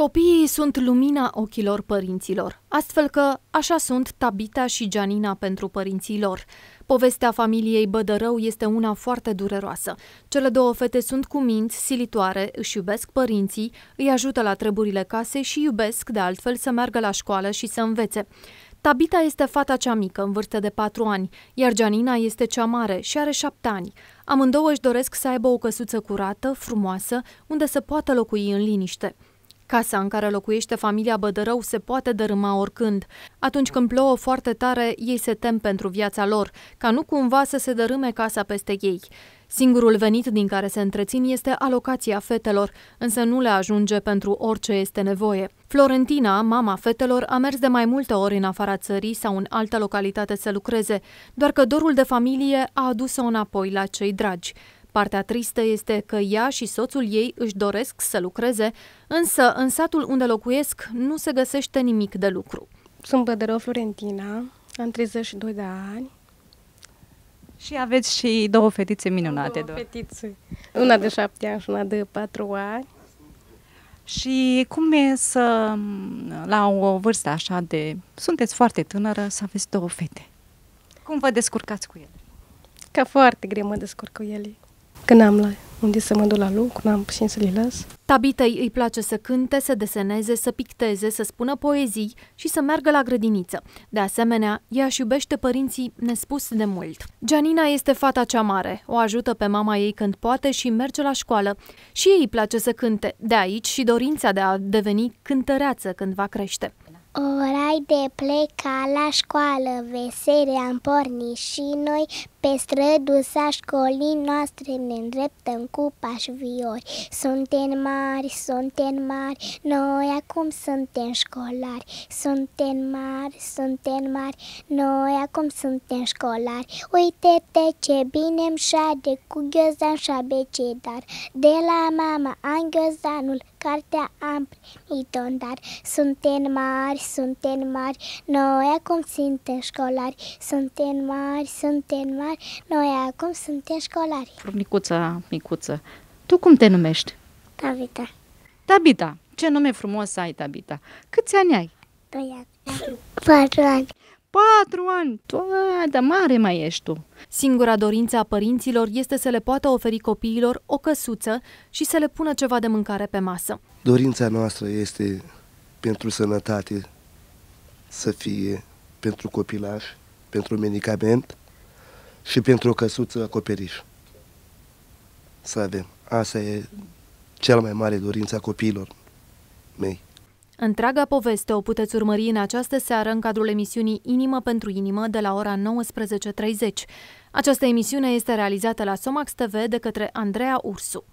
Copiii sunt lumina ochilor părinților, astfel că așa sunt Tabita și Gianina pentru părinții lor. Povestea familiei Bădărău este una foarte dureroasă. Cele două fete sunt cu minți, silitoare, își iubesc părinții, îi ajută la treburile casei și iubesc, de altfel, să meargă la școală și să învețe. Tabita este fata cea mică, în vârstă de 4 ani, iar Gianina este cea mare și are 7 ani. Amândouă își doresc să aibă o căsuță curată, frumoasă, unde să poată locui în liniște. Casa în care locuiește familia Bădărău se poate dărâma oricând. Atunci când plouă foarte tare, ei se tem pentru viața lor, ca nu cumva să se dărâme casa peste ei. Singurul venit din care se întrețin este alocația fetelor, însă nu le ajunge pentru orice este nevoie. Florentina, mama fetelor, a mers de mai multe ori în afara țării sau în altă localitate să lucreze, doar că dorul de familie a adus-o înapoi la cei dragi. Partea tristă este că ea și soțul ei își doresc să lucreze, însă în satul unde locuiesc nu se găsește nimic de lucru. Sunt Bădărău Florentina, am 32 de ani. Și aveți și două fetițe minunate. Două, fetițe. Una de șapte ani și una de patru ani. Și cum e să, la o vârstă așa de... Sunteți foarte tânără să aveți două fete. Cum vă descurcați cu ele? Ca foarte greu mă descurc cu ele că n-am la unde să mă duc la lucru, n-am puțin să le las. Tabitei îi place să cânte, să deseneze, să picteze, să spună poezii și să meargă la grădiniță. De asemenea, ea și iubește părinții nespus de mult. Janina este fata cea mare, o ajută pe mama ei când poate și merge la școală. Și ei îi place să cânte, de aici și dorința de a deveni cântăreață când va crește. Orai de pleca la școală, vesere am pornit și noi, pe străduța școlii noastre ne îndreptăm cu pași viori. Suntem mari, suntem mari, noi acum suntem școlari. Suntem mari, suntem mari, noi acum suntem școlari. Uite-te ce bine îmi șade, cu ghiozdan și abecedar. De la mama am ghiozdanul, cartea am primit-o, dar suntem mari, suntem mari, noi acum suntem școlari, suntem mari, suntem mari, noi acum suntem școlari. Frumnicuța micuță, tu cum te numești? Tabita. Tabita, ce nume frumos ai, Tabita. Câți ani ai? Doi ani. Patru ani patru ani, toată mare mai ești tu. Singura dorință a părinților este să le poată oferi copiilor o căsuță și să le pună ceva de mâncare pe masă. Dorința noastră este pentru sănătate să fie pentru copilaș, pentru medicament și pentru o căsuță acoperiș. Să avem. Asta e cel mai mare dorință a copiilor mei. Întreaga poveste o puteți urmări în această seară în cadrul emisiunii Inimă pentru Inimă de la ora 19.30. Această emisiune este realizată la Somax TV de către Andreea Ursu.